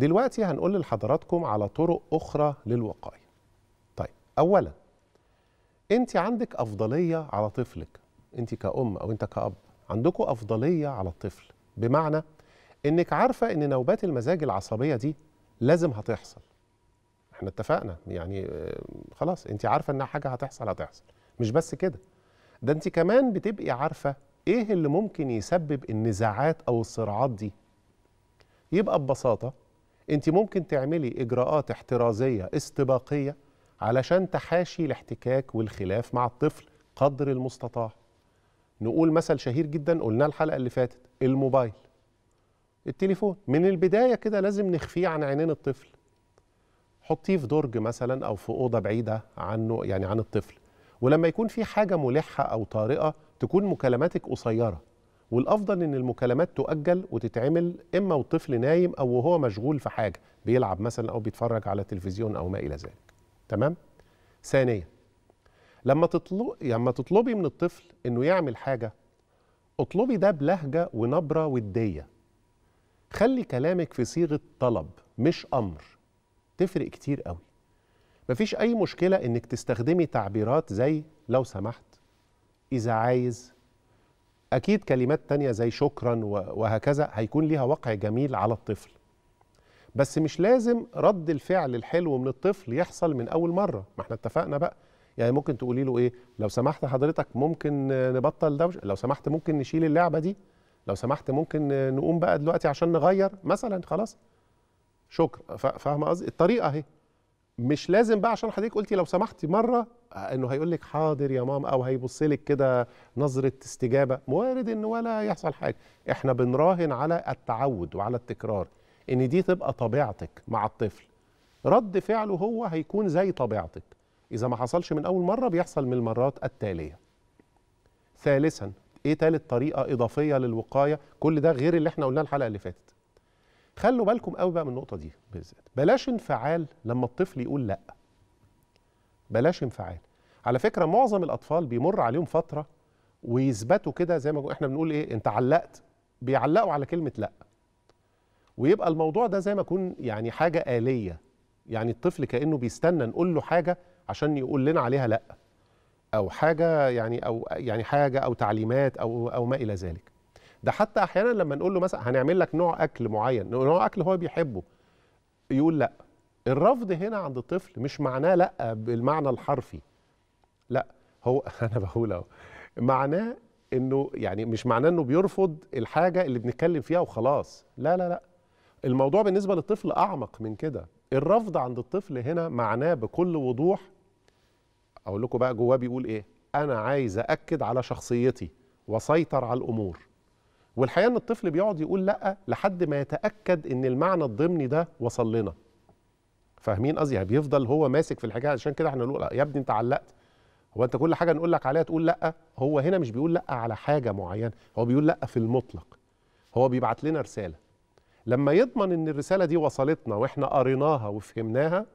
دلوقتي هنقول لحضراتكم على طرق أخرى للوقاية طيب أولا أنت عندك أفضلية على طفلك أنت كأم أو أنت كأب عندكم أفضلية على الطفل بمعنى أنك عارفة أن نوبات المزاج العصبية دي لازم هتحصل احنا اتفقنا يعني آه، خلاص انت عارفه انها حاجه هتحصل هتحصل مش بس كده ده انت كمان بتبقي عارفه ايه اللي ممكن يسبب النزاعات او الصراعات دي يبقى ببساطه انت ممكن تعملي اجراءات احترازيه استباقيه علشان تحاشي الاحتكاك والخلاف مع الطفل قدر المستطاع نقول مثل شهير جدا قلناه الحلقه اللي فاتت الموبايل التليفون من البدايه كده لازم نخفيه عن عينين الطفل حطيه في درج مثلا او في اوضه بعيده عنه يعني عن الطفل ولما يكون في حاجه ملحه او طارئه تكون مكالماتك قصيره والافضل ان المكالمات تؤجل وتتعمل اما والطفل نايم او وهو مشغول في حاجه بيلعب مثلا او بيتفرج على تلفزيون او ما الى ذلك تمام ثانيا لما تطلب لما تطلبي من الطفل انه يعمل حاجه اطلبي ده بلهجه ونبره وديه خلي كلامك في صيغه طلب مش امر تفرق كتير قوي مفيش اي مشكله انك تستخدمي تعبيرات زي لو سمحت اذا عايز اكيد كلمات تانية زي شكرا وهكذا هيكون ليها وقع جميل على الطفل بس مش لازم رد الفعل الحلو من الطفل يحصل من اول مره ما احنا اتفقنا بقى يعني ممكن تقولي له ايه لو سمحت حضرتك ممكن نبطل دوشه لو سمحت ممكن نشيل اللعبه دي لو سمحت ممكن نقوم بقى دلوقتي عشان نغير مثلا خلاص شكرا فاهمه قصدي الطريقه اهي مش لازم بقى عشان حضرتك قلتي لو سمحتي مره آه، انه هيقول لك حاضر يا ماما او هيبص لك كده نظره استجابه وارد ان ولا يحصل حاجه احنا بنراهن على التعود وعلى التكرار ان دي تبقى طبيعتك مع الطفل رد فعله هو هيكون زي طبيعتك اذا ما حصلش من اول مره بيحصل من المرات التاليه ثالثا ايه ثالث طريقه اضافيه للوقايه كل ده غير اللي احنا قلناه الحلقه اللي فاتت خلوا بالكم قوي بقى من النقطه دي بالذات بلاش انفعال لما الطفل يقول لا بلاش انفعال على فكره معظم الاطفال بيمر عليهم فتره ويثبتوا كده زي ما احنا بنقول ايه انت علقت بيعلقوا على كلمه لا ويبقى الموضوع ده زي ما يكون يعني حاجه آليه يعني الطفل كانه بيستنى نقول له حاجه عشان يقول لنا عليها لا او حاجه يعني او يعني حاجه او تعليمات او او ما الى ذلك ده حتى احيانا لما نقول له مثلا هنعمل لك نوع اكل معين نوع اكل هو بيحبه يقول لا الرفض هنا عند الطفل مش معناه لا بالمعنى الحرفي لا هو انا بقول اهو معناه انه يعني مش معناه انه بيرفض الحاجه اللي بنتكلم فيها وخلاص لا لا لا الموضوع بالنسبه للطفل اعمق من كده الرفض عند الطفل هنا معناه بكل وضوح اقول لكم بقى جواه بيقول ايه انا عايز اكد على شخصيتي وسيطر على الامور والحقيقه ان الطفل بيقعد يقول لا لحد ما يتاكد ان المعنى الضمني ده وصل لنا فاهمين قصدي يعني بيفضل هو ماسك في الحكايه عشان كده احنا نقول يا ابني انت علقت هو انت كل حاجه نقول لك عليها تقول لا هو هنا مش بيقول لا على حاجه معينه هو بيقول لا في المطلق هو بيبعت لنا رساله لما يضمن ان الرساله دي وصلتنا واحنا قريناها وفهمناها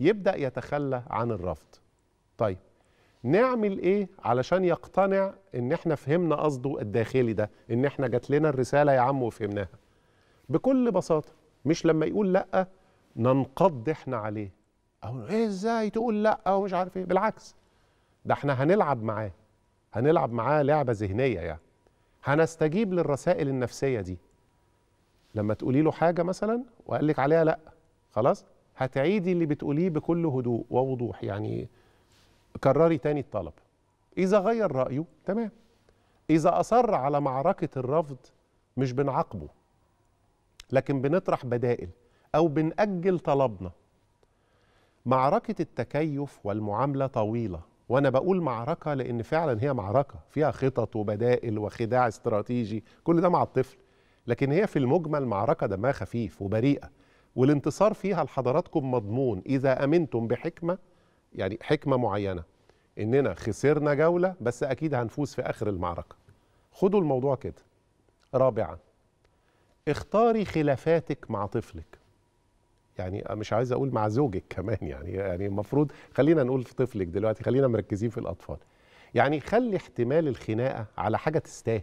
يبدا يتخلى عن الرفض طيب نعمل ايه علشان يقتنع ان احنا فهمنا قصده الداخلي ده ان احنا جات لنا الرساله يا عم وفهمناها بكل بساطه مش لما يقول لا ننقض احنا عليه او ايه ازاي تقول لا ومش عارف ايه بالعكس ده احنا هنلعب معاه هنلعب معاه لعبه ذهنيه يعني هنستجيب للرسائل النفسيه دي لما تقولي له حاجه مثلا وقال لك عليها لا خلاص هتعيدي اللي بتقوليه بكل هدوء ووضوح يعني كرري تاني الطلب إذا غير رأيه تمام إذا أصر على معركة الرفض مش بنعاقبه لكن بنطرح بدائل أو بنأجل طلبنا معركة التكيف والمعاملة طويلة وأنا بقول معركة لأن فعلا هي معركة فيها خطط وبدائل وخداع استراتيجي كل ده مع الطفل لكن هي في المجمل معركة دمها خفيف وبريئة والانتصار فيها لحضراتكم مضمون إذا أمنتم بحكمة يعني حكمه معينه اننا خسرنا جوله بس اكيد هنفوز في اخر المعركه خدوا الموضوع كده رابعا اختاري خلافاتك مع طفلك يعني مش عايز اقول مع زوجك كمان يعني يعني المفروض خلينا نقول في طفلك دلوقتي خلينا مركزين في الاطفال يعني خلي احتمال الخناقه على حاجه تستاهل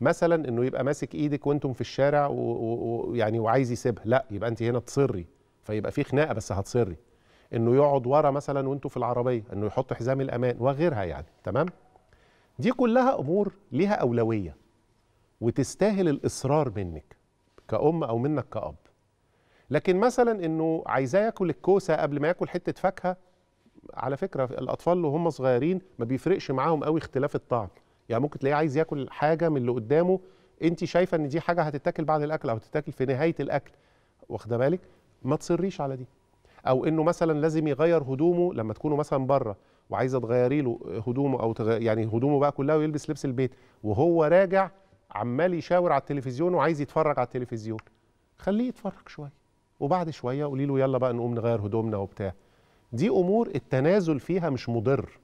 مثلا انه يبقى ماسك ايدك وانتم في الشارع ويعني وعايز يسيبها لا يبقى انت هنا تصري فيبقى في خناقه بس هتصري انه يقعد ورا مثلا وانتوا في العربيه انه يحط حزام الامان وغيرها يعني تمام دي كلها امور ليها اولويه وتستاهل الاصرار منك كأم او منك كأب لكن مثلا انه عايزاه ياكل الكوسه قبل ما ياكل حته فاكهه على فكره الاطفال وهم صغيرين ما بيفرقش معاهم قوي اختلاف الطعم يعني ممكن تلاقيه عايز ياكل حاجه من اللي قدامه انت شايفه ان دي حاجه هتتاكل بعد الاكل او هتتاكل في نهايه الاكل واخده بالك ما تصريش على دي او انه مثلا لازم يغير هدومه لما تكونوا مثلا بره وعايزه تغيري له هدومه او تغ... يعني هدومه بقى كلها ويلبس لبس البيت وهو راجع عمال يشاور على التلفزيون وعايز يتفرج على التلفزيون خليه يتفرج شويه وبعد شويه قولي له يلا بقى نقوم نغير هدومنا وبتاع دي امور التنازل فيها مش مضر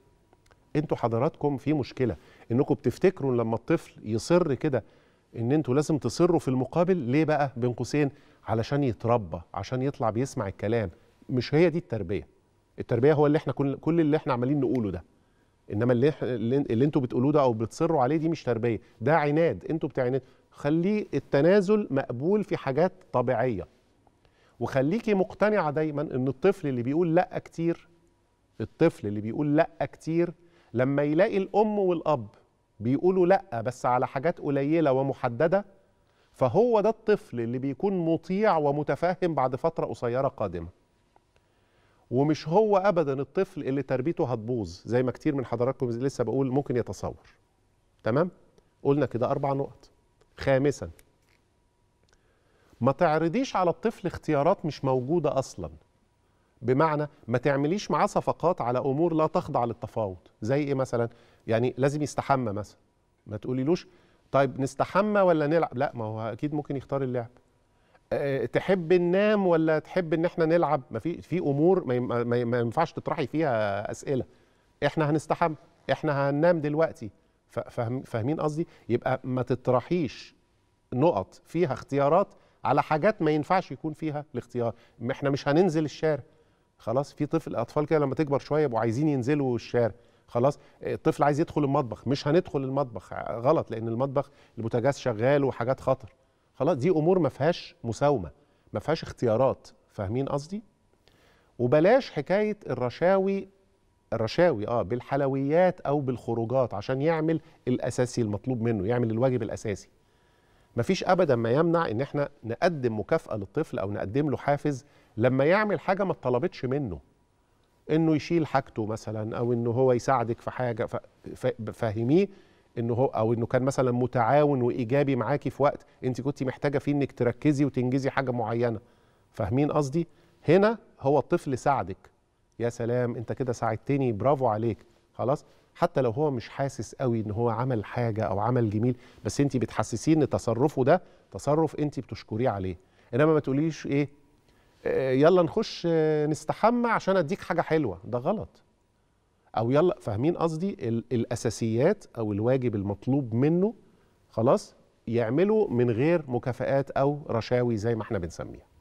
انتوا حضراتكم في مشكله انكم بتفتكروا لما الطفل يصر كده ان انتوا لازم تصروا في المقابل ليه بقى بين قوسين علشان يتربى عشان يطلع بيسمع الكلام مش هي دي التربيه التربيه هو اللي احنا كل اللي احنا عمالين نقوله ده انما اللي اللي انتوا بتقولوه ده او بتصروا عليه دي مش تربيه ده عناد انتوا بتعناد خليه التنازل مقبول في حاجات طبيعيه وخليكي مقتنعه دايما ان الطفل اللي بيقول لا كتير الطفل اللي بيقول لا كتير لما يلاقي الام والاب بيقولوا لا بس على حاجات قليله ومحدده فهو ده الطفل اللي بيكون مطيع ومتفهم بعد فتره قصيره قادمه ومش هو ابدا الطفل اللي تربيته هتبوظ زي ما كتير من حضراتكم لسه بقول ممكن يتصور تمام قلنا كده اربع نقط خامسا ما تعرضيش على الطفل اختيارات مش موجوده اصلا بمعنى ما تعمليش معاه صفقات على امور لا تخضع للتفاوض زي ايه مثلا يعني لازم يستحمى مثلا ما تقوليلوش طيب نستحمى ولا نلعب لا ما هو اكيد ممكن يختار اللعب آه، تحب ننام ولا تحب ان احنا نلعب ما في في امور ما ينفعش تطرحي فيها اسئله احنا هنستحم احنا هننام دلوقتي فاهمين قصدي يبقى ما تطرحيش نقط فيها اختيارات على حاجات ما ينفعش يكون فيها الاختيار احنا مش هننزل الشارع خلاص في طفل اطفال كده لما تكبر شويه يبقوا عايزين ينزلوا الشارع خلاص آه، الطفل عايز يدخل المطبخ مش هندخل المطبخ آه، غلط لان المطبخ البوتاجاز شغال وحاجات خطر خلاص دي امور ما فيهاش مساومه ما فيهاش اختيارات فاهمين قصدي وبلاش حكايه الرشاوي الرشاوي اه بالحلويات او بالخروجات عشان يعمل الاساسي المطلوب منه يعمل الواجب الاساسي مفيش ابدا ما يمنع ان احنا نقدم مكافاه للطفل او نقدم له حافز لما يعمل حاجه ما اتطلبتش منه انه يشيل حاجته مثلا او انه هو يساعدك في حاجه فاهميه انه هو او انه كان مثلا متعاون وايجابي معاكي في وقت انت كنت محتاجه فيه انك تركزي وتنجزي حاجه معينه فاهمين قصدي هنا هو الطفل ساعدك يا سلام انت كده ساعدتني برافو عليك خلاص حتى لو هو مش حاسس قوي ان هو عمل حاجه او عمل جميل بس انت بتحسسيه ان تصرفه ده تصرف انت بتشكريه عليه انما ما تقوليش ايه آه، يلا نخش آه، نستحمى عشان اديك حاجه حلوه ده غلط او يلا فاهمين قصدي الاساسيات او الواجب المطلوب منه خلاص يعمله من غير مكافآت او رشاوي زي ما احنا بنسميها